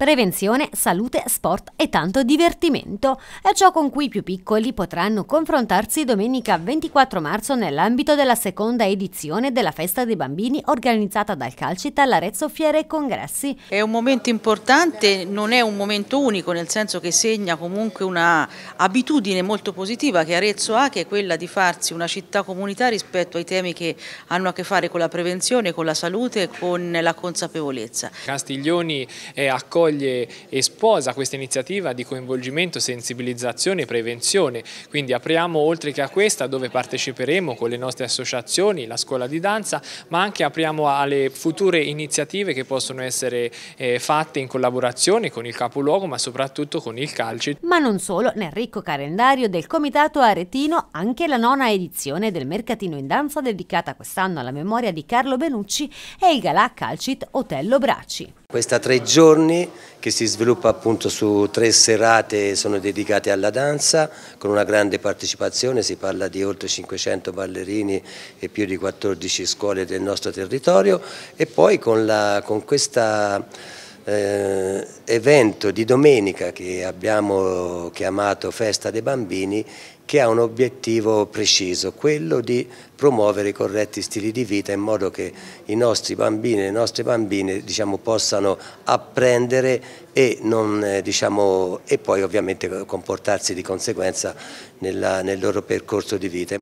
Prevenzione, salute, sport e tanto divertimento è ciò con cui i più piccoli potranno confrontarsi domenica 24 marzo nell'ambito della seconda edizione della Festa dei Bambini organizzata dal Calcit all'Arezzo Fiere e Congressi. È un momento importante, non è un momento unico nel senso che segna comunque una abitudine molto positiva che Arezzo ha che è quella di farsi una città comunità rispetto ai temi che hanno a che fare con la prevenzione, con la salute e con la consapevolezza. Castiglioni è accolto accoglie e sposa questa iniziativa di coinvolgimento, sensibilizzazione e prevenzione. Quindi apriamo oltre che a questa dove parteciperemo con le nostre associazioni, la scuola di danza, ma anche apriamo alle future iniziative che possono essere eh, fatte in collaborazione con il capoluogo ma soprattutto con il calcio. Ma non solo, nel ricco calendario del Comitato Aretino anche la nona edizione del Mercatino in Danza dedicata quest'anno alla memoria di Carlo Benucci e il Galà Calcit Otello Braci. Questa tre giorni che si sviluppa appunto su tre serate sono dedicate alla danza con una grande partecipazione, si parla di oltre 500 ballerini e più di 14 scuole del nostro territorio e poi con, la, con questa eh, evento di domenica che abbiamo chiamato Festa dei Bambini che ha un obiettivo preciso, quello di promuovere i corretti stili di vita in modo che i nostri bambini e le nostre bambine diciamo, possano apprendere e, non, eh, diciamo, e, poi ovviamente comportarsi di conseguenza nella, nel loro percorso di vita.